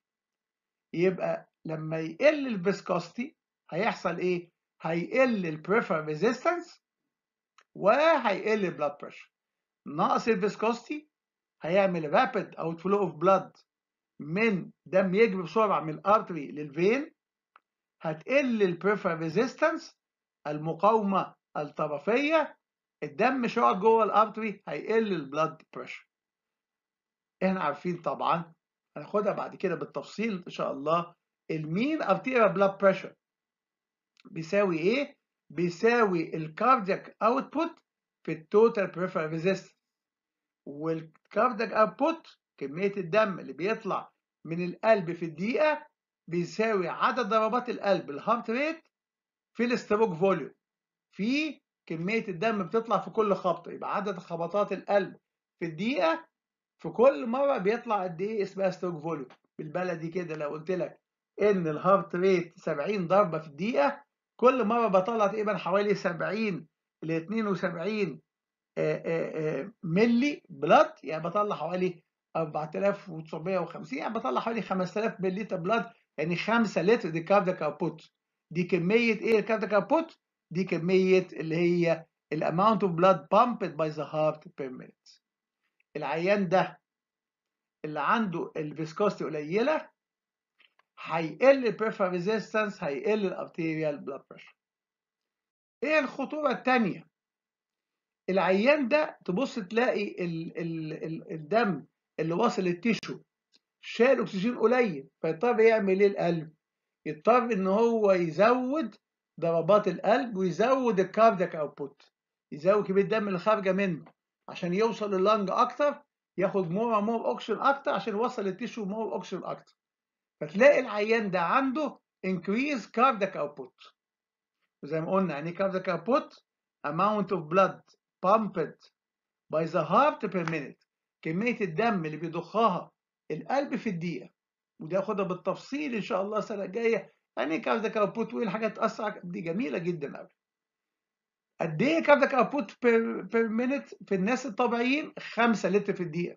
يبقى لما يقل الفيسكوستي هيحصل ايه؟ هيقل البريفر ريزيستنس وهيقل البلاد بريشر نقص الفيسكوستي هيعمل رابيد اوت فلو اوف بلاد من دم يجري بسرعه من الارتري للفين هتقل البريفر ريزيستنس المقاومه الطرفيه الدم مش هيقعد جوه الارتري هيقل البلاد بريشر احنا عارفين طبعا هناخدها بعد كده بالتفصيل ان شاء الله المين ارتيريال بلاد بريشر بيساوي ايه بيساوي الكاردياك اوتبوت في التوتال بريفر ريزيستنس والكاردياك اوتبوت كميه الدم اللي بيطلع من القلب في الدقيقه بيساوي عدد ضربات القلب الهارت ريت في الاستروك فوليوم في كمية الدم بتطلع في كل خبطة يبقى عدد خبطات القلب في الدقيقة في كل مرة بيطلع قد إيه اسمها ستوك فوليوم بالبلدي كده لو قلت لك إن الهارت ريت 70 ضربة في الدقيقة كل مرة بطلع تقريبا حوالي 70 ل 72 ملي بلاد يعني بطلع حوالي 4950 يعني بطلع حوالي 5000 ملي بلاد يعني 5 لتر دي كاردياك اوتبوت دي كميه ايه الكاردياك اوتبوت دي كمية اللي هي الاماونت اوف بلاد pumped باي ذا هارت بير minute العيان ده اللي عنده الفيسكوستي قليلة هيقل peripheral ريزيستنس هيقل الارتيريال بلاد بريشر ايه الخطورة التانية العيان ده تبص تلاقي ال ال ال الدم اللي واصل للتيشو شال اكسجين قليل فيضطر يعمل ايه القلب يضطر ان هو يزود ضربات القلب ويزود الكاردياك اوتبوت يزود كميه الدم اللي خارجه منه عشان يوصل اللنج اكتر ياخد مور مور اوكسجين اكتر عشان يوصل للتيشو مور اوكسجين اكتر فتلاقي العيان ده عنده increase cardiac output وزي ما قلنا يعني cardiac output amount of blood pumped by the heart per minute كمية الدم اللي بيضخها القلب في الدقيقة ودي هاخدها بالتفصيل إن شاء الله السنة الجاية يعني إيه كاردك اوتبوت وايه الحاجات تاثر دي جميله جدا قوي قد ايه كاردك اوتبوت بير, بير مينت في الناس الطبيعيين 5 لتر في الدقيقه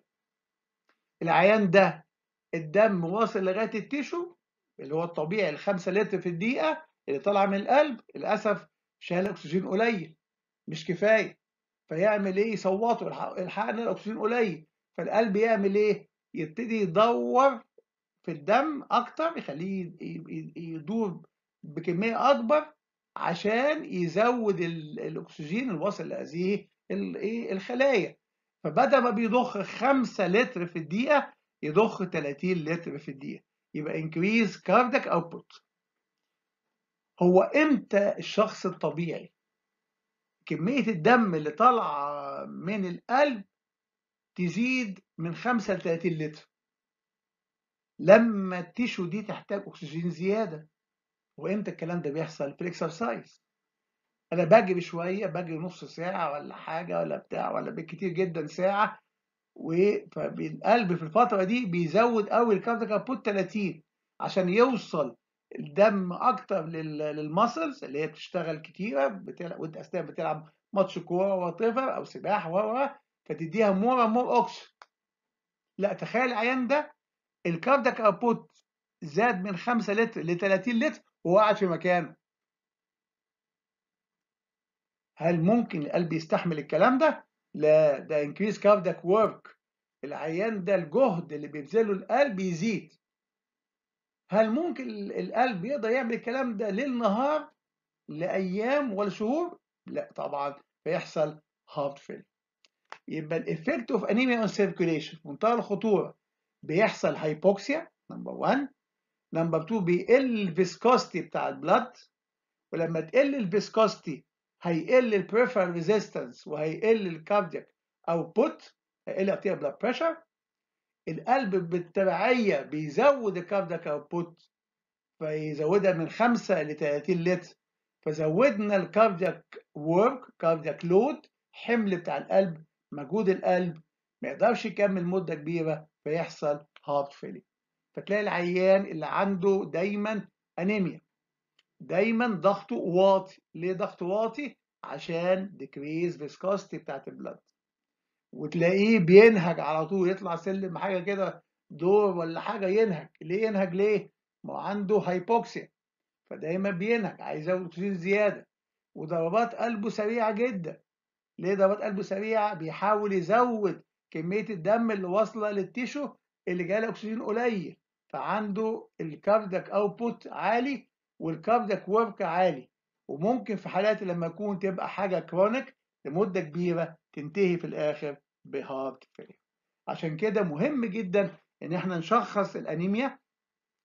العيان ده الدم واصل لغايه التيشو اللي هو الطبيعي ال 5 لتر في الدقيقه اللي طالعه من القلب للاسف شال اكسجين قليل مش كفايه فيعمل ايه يصوته الحقن الاكسجين قليل فالقلب يعمل ايه يبتدي يدور في الدم اكتر يخليه يدور بكميه اكبر عشان يزود الاكسجين الواصل لهذه إيه، الخلايا فبدل ما بيضخ 5 لتر في الدقيقه يضخ 30 لتر في الدقيقه يبقى انكريز كاردك اوتبوت هو امتى الشخص الطبيعي كميه الدم اللي طالعه من القلب تزيد من 5 ل 30 لتر لما التيشو دي تحتاج اكسجين زياده وامتى الكلام ده بيحصل في الاكسرسايز انا باجي بشويه باجي نص ساعه ولا حاجه ولا بتاع ولا بالكتير جدا ساعه فالقلب في الفتره دي بيزود قوي الكارديو كابوت 30 عشان يوصل الدم اكتر للماسلز اللي هي بتشتغل كتيره بتلعب وانت اثناء بتلعب ماتش كوره وطفر او سباحه و فتديها مور مور اوكسجين لا تخيل العيان ده الكاردك اوتبوت زاد من 5 لتر ل 30 لتر وقعد في مكانه هل ممكن القلب يستحمل الكلام ده؟ لا ده انكريز cardiac ورك العيان ده الجهد اللي بيبذله القلب يزيد هل ممكن القلب يقدر يعمل الكلام ده ليل نهار لايام ولا شهور؟ لا طبعا فيحصل هارت فيل يبقى الايفكت اوف انيميا اون سيركيوليشن منتهى الخطوره بيحصل هايبوكسيا نمبر 1 نمبر 2 بيقل الفيسكوستي بتاع البلد ولما تقل الفيسكوستي هيقل البريفرال ريزيستنس وهيقل الكاردياك اوتبوت هيقل ارتيا بلاد بريشر القلب بالتبعيه بيزود الكاردياك اوتبوت فيزودها من 5 ل 30 لتر فزودنا الكاردياك ورك كاردياك لود حمل بتاع القلب مجهود القلب ما يقدرش يكمل مده كبيره فيحصل هارت فيلي فتلاقي العيان اللي عنده دايما انيميا دايما ضغطه واطي ليه ضغطه واطي عشان ديكريز فيسكوستي بتاعت البلد وتلاقيه بينهج على طول يطلع سلم حاجه كده دور ولا حاجه ينهج ليه ينهج ليه ما عنده هايبوكسيا فدايما بينهج عايز ياخد اكسجين زياده وضربات قلبه سريعه جدا ليه ضربات قلبه سريعه بيحاول يزود كميه الدم اللي واصله للتيشو اللي جاله اكسجين قليل فعنده الكاردك اوتبوت عالي والكاردك ورك عالي وممكن في حالات لما يكون تبقى حاجه كرونيك لمده كبيره تنتهي في الاخر بهارت فيلير عشان كده مهم جدا ان احنا نشخص الانيميا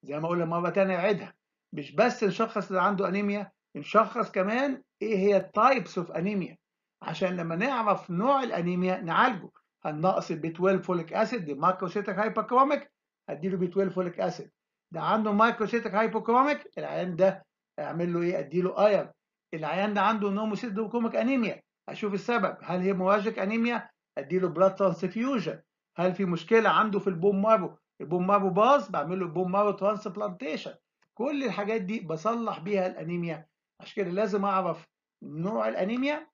زي ما قلنا مره ثانيه اعيدها مش بس نشخص اللي عنده انيميا نشخص كمان ايه هي التايبس اوف انيميا عشان لما نعرف نوع الانيميا نعالجه النقص البي 12 فوليك اسيد دي ماكروسيتك هايبوكروميك اديله ب 12 فوليك اسيد ده عنده مايكروسيتك هايبوكروميك العيان ده اعمل له ايه اديله ايرن العيان ده عنده نوموسيتوكوميك انيميا اشوف السبب هل هيموراجيك انيميا اديله بلاد ترانسفيوجن هل في مشكله عنده في البوم مارو البوم مارو باظ بعمل له البوم مارو ترانسبلانتيشن كل الحاجات دي بصلح بيها الانيميا عشان كده لازم اعرف نوع الانيميا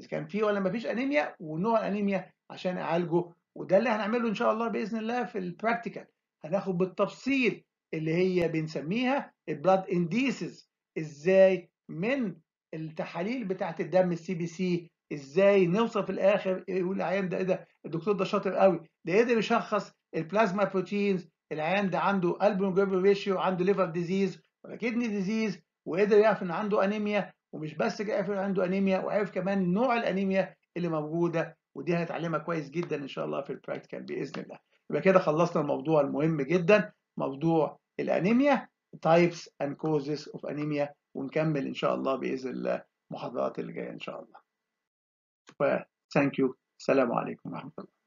اذا كان في ولا مفيش انيميا ونوع الانيميا عشان اعالجه وده اللي هنعمله ان شاء الله باذن الله في البراكتيكال هناخد بالتفصيل اللي هي بنسميها البلاد انديسز ازاي من التحاليل بتاعت الدم السي بي سي ازاي نوصل في الاخر يقول العيان ده ايه ده الدكتور ده شاطر قوي ده يقدر يشخص البلازما بروتينز العيان ده عنده البوم ريشيو عنده ليفر ديزيز ولا كدني ديزيز وقدر يعرف ان عنده انيميا ومش بس يعرف ان عنده انيميا وعرف كمان نوع الانيميا اللي موجوده ودي هنتعلمها كويس جدا ان شاء الله في البراكتيكال باذن الله يبقى كده خلصنا الموضوع المهم جدا موضوع الانيميا تايبس اند كوزز اوف انيميا ونكمل ان شاء الله باذن الله المحاضرات اللي جايه ان شاء الله. ثانك يو السلام عليكم ورحمه الله